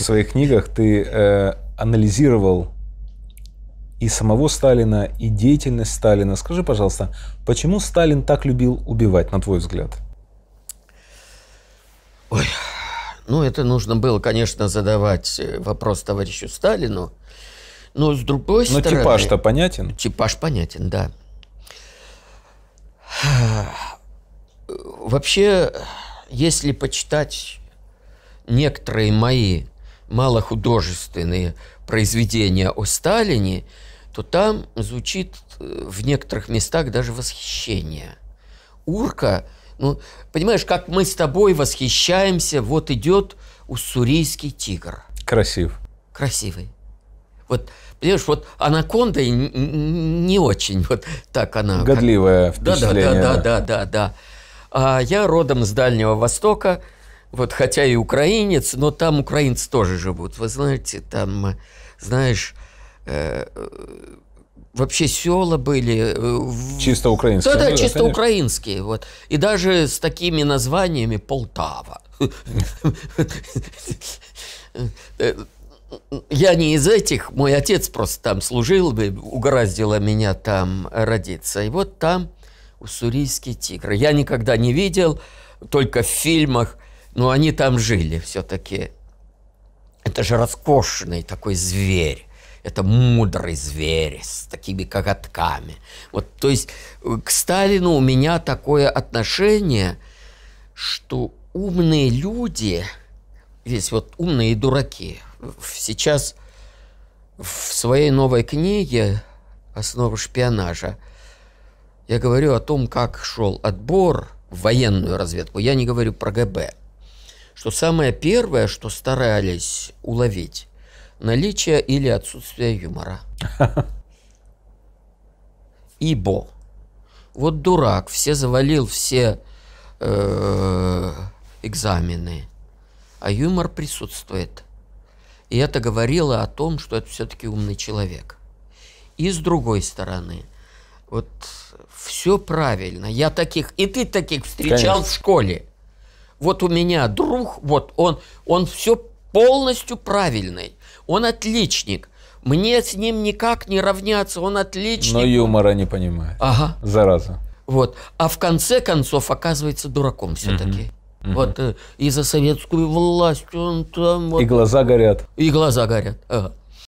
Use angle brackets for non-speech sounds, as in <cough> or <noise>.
в своих книгах ты э, анализировал и самого Сталина, и деятельность Сталина. Скажи, пожалуйста, почему Сталин так любил убивать, на твой взгляд? Ой, ну это нужно было, конечно, задавать э, вопрос товарищу Сталину, но с другой но стороны... Но типаж-то понятен? Типаж понятен, да. Вообще, если почитать некоторые мои малохудожественные произведения о Сталине, то там звучит э, в некоторых местах даже восхищение. Урка, ну, понимаешь, как мы с тобой восхищаемся, вот идет уссурийский тигр. Красив. Красивый. Вот, понимаешь, вот анаконда не очень вот так она... Годливая как... впечатление. Да, да, да, да, да, да. А я родом с Дальнего Востока – вот хотя и украинец, но там украинцы тоже живут. Вы знаете, там, э, знаешь, э, вообще села были... Э, чисто украинские. Да, ну да, чисто конечно. украинские. Вот. И даже с такими названиями Полтава. <laughs> Я не из этих, мой отец просто там служил, бы, угораздило меня там родиться. И вот там уссурийский тигр. Я никогда не видел, только в фильмах – но они там жили все-таки. Это же роскошный такой зверь. Это мудрый зверь с такими коготками. Вот, то есть э, к Сталину у меня такое отношение, что умные люди, здесь вот умные дураки, сейчас в своей новой книге «Основы шпионажа» я говорю о том, как шел отбор в военную разведку. Я не говорю про ГБ, что самое первое, что старались уловить, наличие или отсутствие юмора. <laughs> Ибо вот дурак, все завалил, все э, экзамены, а юмор присутствует. И это говорило о том, что это все-таки умный человек. И с другой стороны, вот все правильно, я таких, и ты таких встречал Конечно. в школе вот у меня друг, вот он, он все полностью правильный, он отличник. Мне с ним никак не равняться, он отличник. Но юмора не понимает. Ага. Зараза. Вот. А в конце концов оказывается дураком все-таки. Угу. Вот э, и за советскую власть он там. Вот, и глаза горят. И глаза горят. Ага. Э,